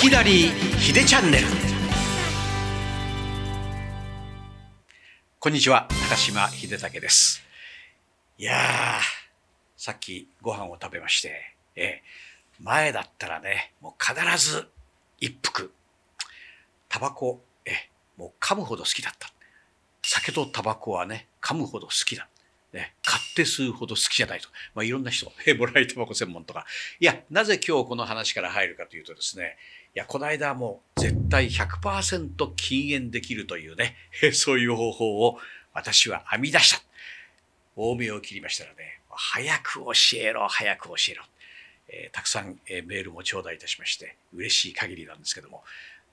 きなりひでチャンネルこんにちは高島秀武ですいやさっきご飯を食べまして、えー、前だったらねもう必ず一服タバコえー、もう噛むほど好きだった酒とタバコはね噛むほど好きだね、買って吸うほど好きじゃないと、まあ、いろんな人、えもらいたばこ専門とか、いや、なぜ今日この話から入るかというとですね、いや、この間もう絶対100%禁煙できるというね、そういう方法を私は編み出した。大目を切りましたらね、早く教えろ、早く教えろ。えー、たくさん、えー、メールも頂戴いたしまして、嬉しい限りなんですけども、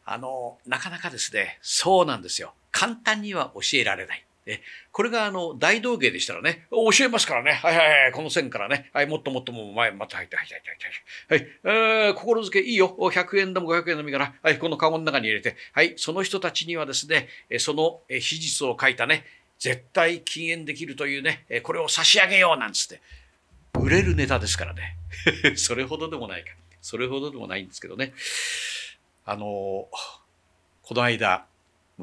あの、なかなかですね、そうなんですよ。簡単には教えられない。えこれがあの大道芸でしたらね、教えますからね、はいはいはい、この線からね、はい、もっともっとも前、また、入はい、はい、はい、はい、はい、えー、心付けいいよ、100円でも500円でもいいから、はい、この籠の中に入れて、はい、その人たちにはですね、その史実を書いたね、絶対禁煙できるというね、これを差し上げようなんつって、売れるネタですからね。それほどでもないか。それほどでもないんですけどね。あの、この間、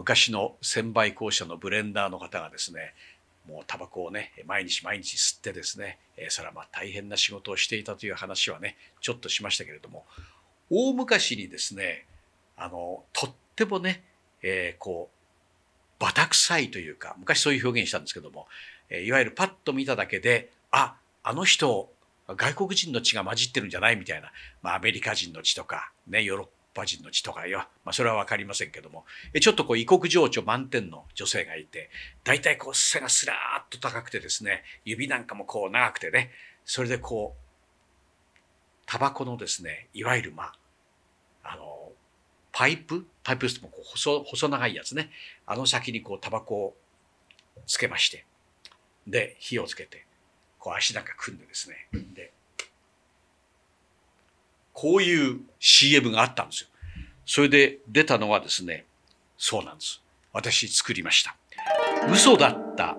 昔の専売公社のブレンダーの方がですねもうタバコをね毎日毎日吸ってですね、えそれはま大変な仕事をしていたという話はねちょっとしましたけれども大昔にですねあのとってもね、えー、こうバタ臭いというか昔そういう表現したんですけども、えいわゆるパッと見ただけでああの人外国人の血が混じってるんじゃないみたいな、まあ、アメリカ人の血とか、ね、ヨーロッ馬人の血とかよ、まあ、それは分かりませんけどもちょっとこう異国情緒満点の女性がいて大体こう背がすらーっと高くてですね指なんかもこう長くてねそれでこうタバコのですねいわゆるまああのパイプパイプでもこう細細長いやつねあの先にこうタバコをつけましてで火をつけてこう足なんか組んでですねでこういう CM があったんですよ。それで出たのはですね、そうなんです。私作りました。嘘だった。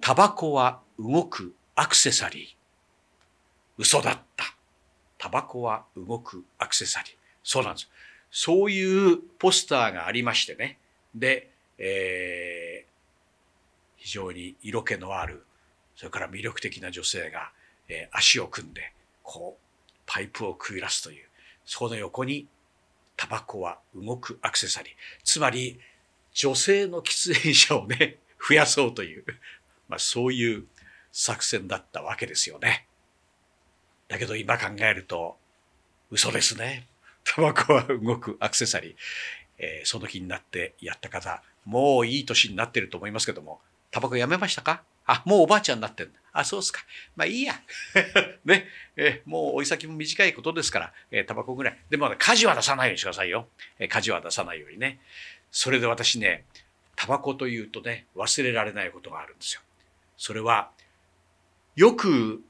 タバコは動くアクセサリー。嘘だった。タバコは動くアクセサリー。そうなんです。そういうポスターがありましてね。で、えー、非常に色気のある、それから魅力的な女性が、えー、足を組んで、こう、パイプをくいらすという、そこの横にタバコは動くアクセサリー。つまり、女性の喫煙者をね、増やそうという、まあそういう作戦だったわけですよね。だけど今考えると、嘘ですね。タバコは動くアクセサリー。えー、その気になってやった方、もういい年になってると思いますけども、タバコやめましたかあ、もうおばあちゃんになってる。あ、そうっすか。まあいいや。ね。えもう追い先も短いことですから、えー、タバコぐらい。でも、火事は出さないようにしてくださいよ。えー、火事は出さないようにね。それで私ね、タバコというとね、忘れられないことがあるんですよ。それは、よく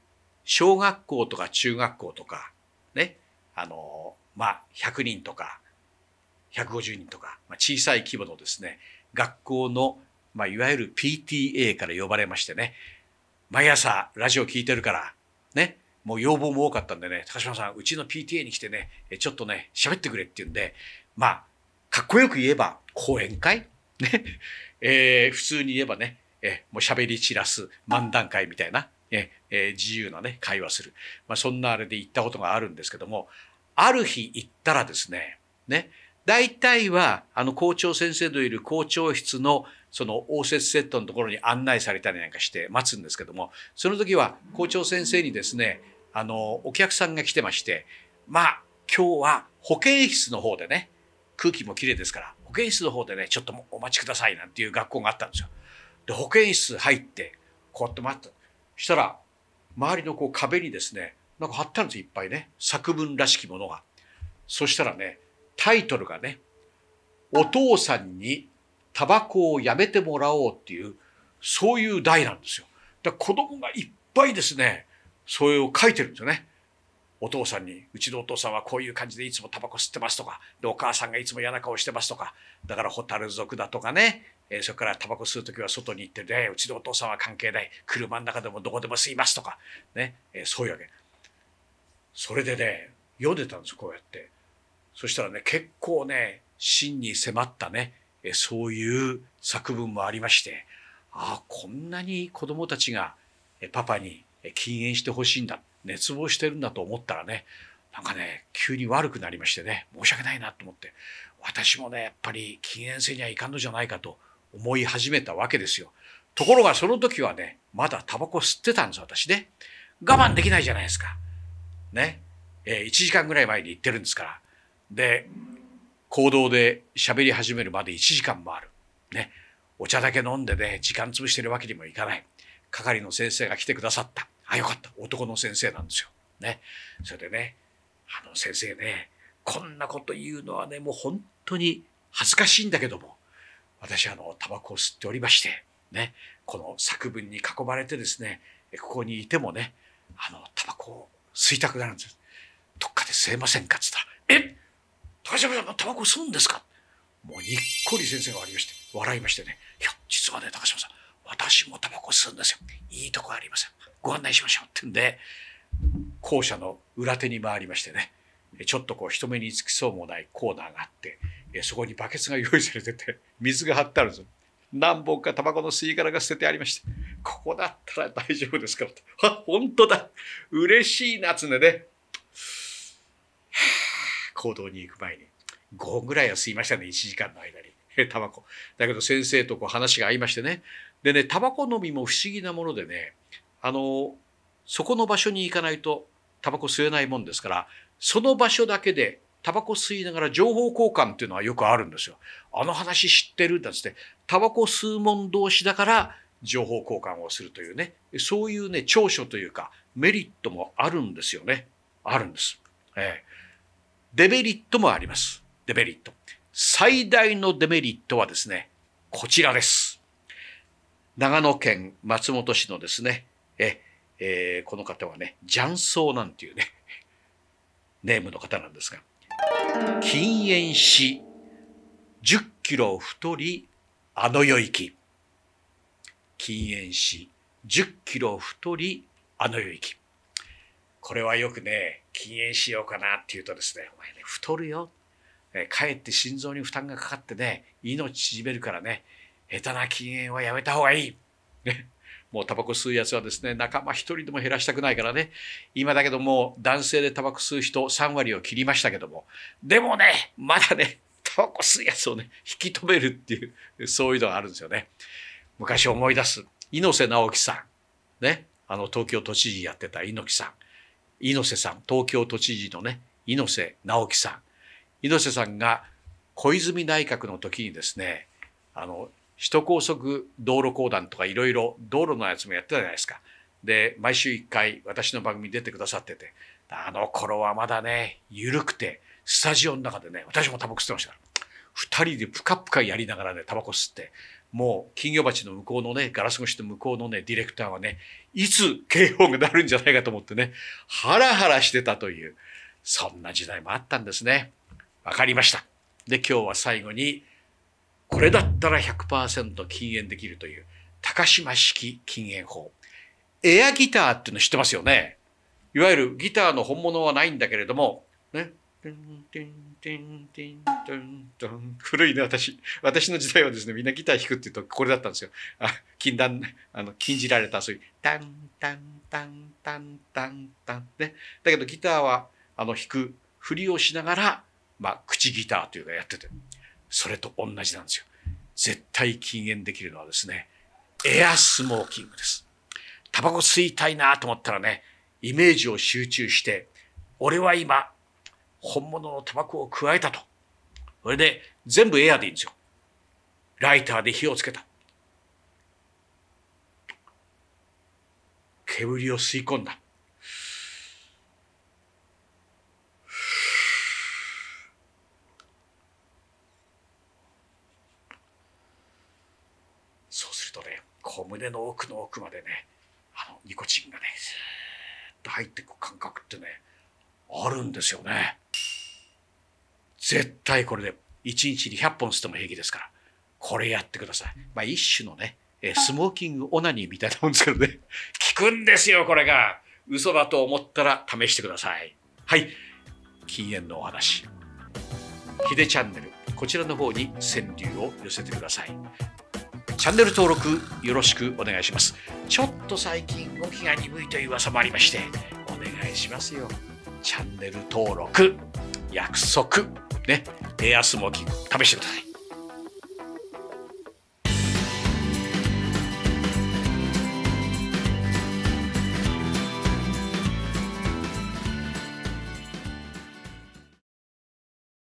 小学校とか中学校とか、ね、あの、まあ、100人とか、150人とか、まあ、小さい規模のですね、学校のまあ、いわゆる PTA から呼ばれましてね、毎朝ラジオ聞いてるから、ね、もう要望も多かったんでね、高島さん、うちの PTA に来てね、ちょっとね、喋ってくれって言うんで、まあ、かっこよく言えば講演会 ね、えー、普通に言えばね、えー、もう喋り散らす漫談会みたいな、えー、自由なね、会話する。まあ、そんなあれで行ったことがあるんですけども、ある日行ったらですね、ね、大体は、あの校長先生のいる校長室のその応接セットのところに案内されたりなんかして待つんですけどもその時は校長先生にですねあのお客さんが来てましてまあ今日は保健室の方でね空気もきれいですから保健室の方でねちょっとお待ちくださいなんていう学校があったんですよ。で保健室入ってこうやって待ったしたら周りのこう壁にですねなんか貼ったんですよいっぱいね作文らしきものが。そしたらねタイトルがね「お父さんにタバコをやめてもらおうっていう、そういう題なんですよ。だ子供がいっぱいですね、それを書いてるんですよね。お父さんに、うちのお父さんはこういう感じでいつもタバコ吸ってますとか、で、お母さんがいつも嫌な顔してますとか、だからホタル族だとかね、えそれからタバコ吸う時は外に行ってね、うちのお父さんは関係ない、車の中でもどこでも吸いますとか、ね、えそういうわけ。それでね、読んでたんですよ、こうやって。そしたらね、結構ね、真に迫ったね、そういう作文もありましてああこんなに子供たちがパパに禁煙してほしいんだ熱望してるんだと思ったらねなんかね急に悪くなりましてね申し訳ないなと思って私もねやっぱり禁煙せにはいかんのじゃないかと思い始めたわけですよ。ところがその時はねまだタバコ吸ってたんです私ね。我慢できないじゃないですか。ね。えー、1時間ぐらい前に行ってるんですから。で行動で喋り始めるまで1時間もある。ね。お茶だけ飲んでね、時間潰してるわけにもいかない。係の先生が来てくださった。あ、よかった。男の先生なんですよ。ね。それでね、あの先生ね、こんなこと言うのはね、もう本当に恥ずかしいんだけども、私あの、タバコを吸っておりまして、ね、この作文に囲まれてですね、ここにいてもね、あの、タバコを吸いたくなるんです。どっかで吸えませんかつったら、大丈夫だタバコ吸うんですかもうにっこり先生がありまして、笑いましてね。いや、実はね、高島さん、私もタバコ吸うんですよ。いいとこありません。ご案内しましょう。ってんで、校舎の裏手に回りましてね、ちょっとこう人目につきそうもないコーナーがあって、そこにバケツが用意されてて、水が張ってあるんですよ。何本かタバコの吸い殻が捨ててありまして、ここだったら大丈夫ですからと。あ、本当だ。嬉しいな、つでね。行動に行く前に5本ぐらいは吸いましたね1時間の間に タバコだけど先生とこう話が合いましてねでねタバコ飲みも不思議なものでねあのそこの場所に行かないとタバコ吸えないもんですからその場所だけでタバコ吸いながら情報交換っていうのはよくあるんですよ。あの話知ってるだっつって、タバコ吸う者同士だから情報交換をするというね、そういうね、長所というか、メリットもあるんですよね。あるんです。ええ、デメリットもあります。デメリット。最大のデメリットはですね、こちらです。長野県松本市のですね、え、えー、この方はね、雀荘なんていうね、ネームの方なんですが、禁煙し、10キロ太り、あの世行き。禁煙し、10キロ太り、あの世行き。これはよくね禁煙しようかなっていうとですね「お前ね太るよ」え帰って心臓に負担がかかってね命縮めるからね下手な禁煙はやめた方がいい。ね、もうタバコ吸うやつはですね仲間一人でも減らしたくないからね今だけども男性でタバコ吸う人3割を切りましたけどもでもねまだねタバコ吸うやつをね引き止めるっていうそういうのがあるんですよね。昔思い出す猪瀬直樹さんねあの東京都知事やってた猪木さん猪瀬さん、東京都知事のね、猪瀬直樹さん。猪瀬さんが小泉内閣の時にですね、あの、首都高速道路公団とかいろいろ道路のやつもやってたじゃないですか。で、毎週1回私の番組に出てくださってて、あの頃はまだね、緩くて、スタジオの中でね、私もタバコ吸ってましたから。二人でぷかぷかやりながらね、タバコ吸って、もう金魚鉢の向こうのねガラス越しの向こうのねディレクターはねいつ警報が鳴るんじゃないかと思ってねハラハラしてたというそんな時代もあったんですね。わかりました。で今日は最後にこれだったら100%禁煙できるという高島式禁煙法。エアギターっていうの知ってますよね。いわゆるギターの本物はないんだけれども、ね。古いね、私。私の時代はですね、みんなギター弾くって言うとこれだったんですよ。あ、禁断、あの、禁じられた、そういう、タンタンタンタンタンタンね。だけどギターは、あの、弾く、振りをしながら、まあ、口ギターというかやってて、それと同じなんですよ。絶対禁煙できるのはですね、エアスモーキングです。タバコ吸いたいなと思ったらね、イメージを集中して、俺は今、本物のタバコを加えたと。それで全部エアでいいんですよ。ライターで火をつけた。煙を吸い込んだ。そうするとね、小胸の奥の奥までね、あのニコチンがね、スーッと入っていく感覚ってね、あるんですよね。絶対これで1日に100本吸っても平気ですから、これやってください。まあ一種のね、スモーキングオナニーみたいなもんですけどね。効 くんですよ、これが。嘘だと思ったら試してください。はい。禁煙のお話。ヒデチャンネル、こちらの方に川柳を寄せてください。チャンネル登録よろしくお願いします。ちょっと最近動きが鈍いという噂もありまして、お願いしますよ。チャンネル登録。約束ね目安も試してください